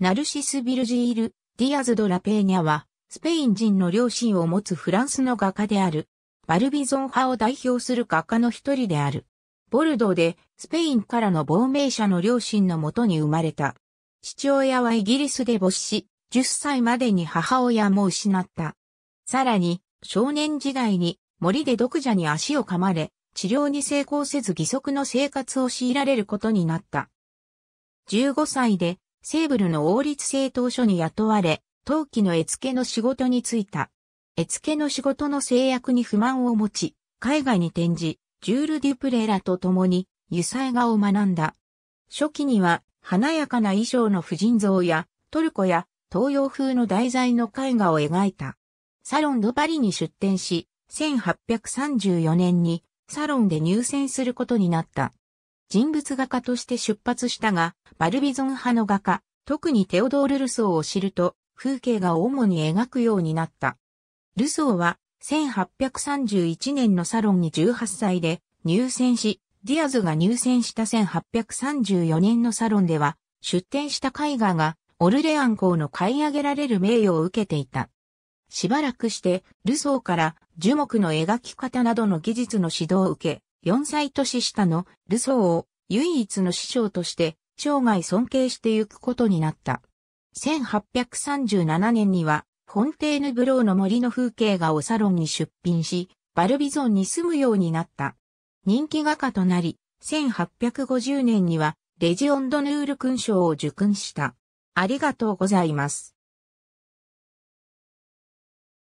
ナルシス・ビルジール・ディアズ・ド・ラペーニャは、スペイン人の両親を持つフランスの画家である。バルビゾン派を代表する画家の一人である。ボルドーで、スペインからの亡命者の両親のもとに生まれた。父親はイギリスで没し、10歳までに母親も失った。さらに、少年時代に森で毒蛇に足を噛まれ、治療に成功せず義足の生活を強いられることになった。15歳でセーブルの王立製党所に雇われ、陶器の絵付けの仕事に就いた。絵付けの仕事の制約に不満を持ち、海外に転じ、ジュール・デュプレらと共に、油彩画を学んだ。初期には、華やかな衣装の婦人像や、トルコや東洋風の題材の絵画を描いた。サロン・ド・パリに出展し、1834年にサロンで入選することになった。人物画家として出発したが、バルビゾン派の画家、特にテオドール・ルソーを知ると、風景が主に描くようになった。ルソーは、1831年のサロンに18歳で入選し、ディアズが入選した1834年のサロンでは、出展した絵画が、オルレアン公の買い上げられる名誉を受けていた。しばらくして、ルソーから樹木の描き方などの技術の指導を受け、4歳年下のルソーを唯一の師匠として生涯尊敬してゆくことになった。1837年には、フォンテーヌブローの森の風景画をサロンに出品し、バルビゾンに住むようになった。人気画家となり、1850年にはレジオンドヌール勲章を受勲した。ありがとうございます。